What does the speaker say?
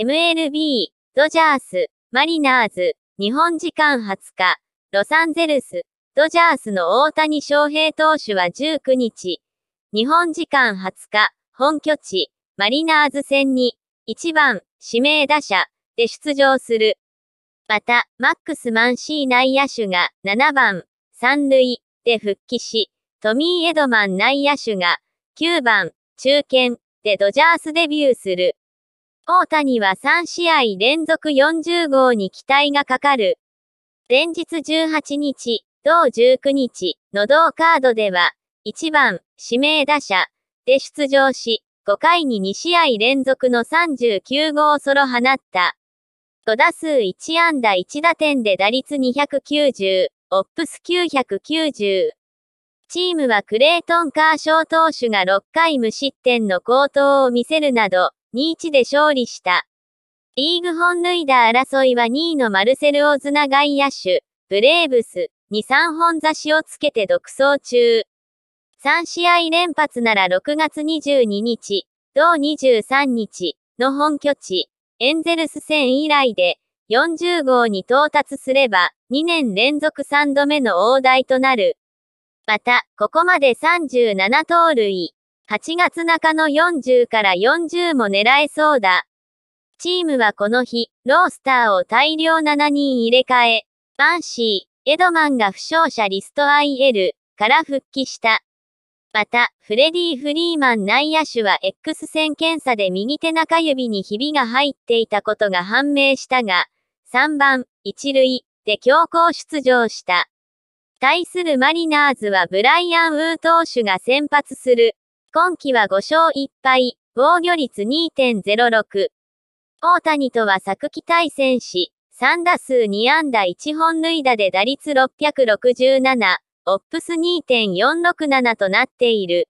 MLB、ドジャース、マリナーズ、日本時間20日、ロサンゼルス、ドジャースの大谷翔平投手は19日、日本時間20日、本拠地、マリナーズ戦に、1番、指名打者、で出場する。また、マックス・マンシー内野手が7番、三塁、で復帰し、トミー・エドマン内野手が9番、中堅、でドジャースデビューする。大谷は3試合連続40号に期待がかかる。連日18日、同19日の同カードでは、1番、指名打者で出場し、5回に2試合連続の39号ソロ放った。5打数1安打1打点で打率290、オップス990。チームはクレイトン・カーショー投手が6回無失点の高投を見せるなど、2-1で勝利した。リーグ本塁打争いは2位のマルセル・オズナ外野手、ブレーブス、に3本差しをつけて独走中。3試合連発なら6月22日、同23日の本拠地、エンゼルス戦以来で40号に到達すれば2年連続3度目の大台となる。また、ここまで37盗塁、8月中の40から40も狙えそうだ。チームはこの日、ロースターを大量7人入れ替え、バンシー、エドマンが負傷者リスト IL から復帰した。また、フレディ・フリーマン内野手は X 線検査で右手中指にひびが入っていたことが判明したが、3番、1塁で強行出場した。対するマリナーズはブライアン・ウー投手が先発する今季は5勝1敗、防御率2.06。大谷とは昨季対戦し、3打数2安打1本塁打で打率667、オップス2.467となっている。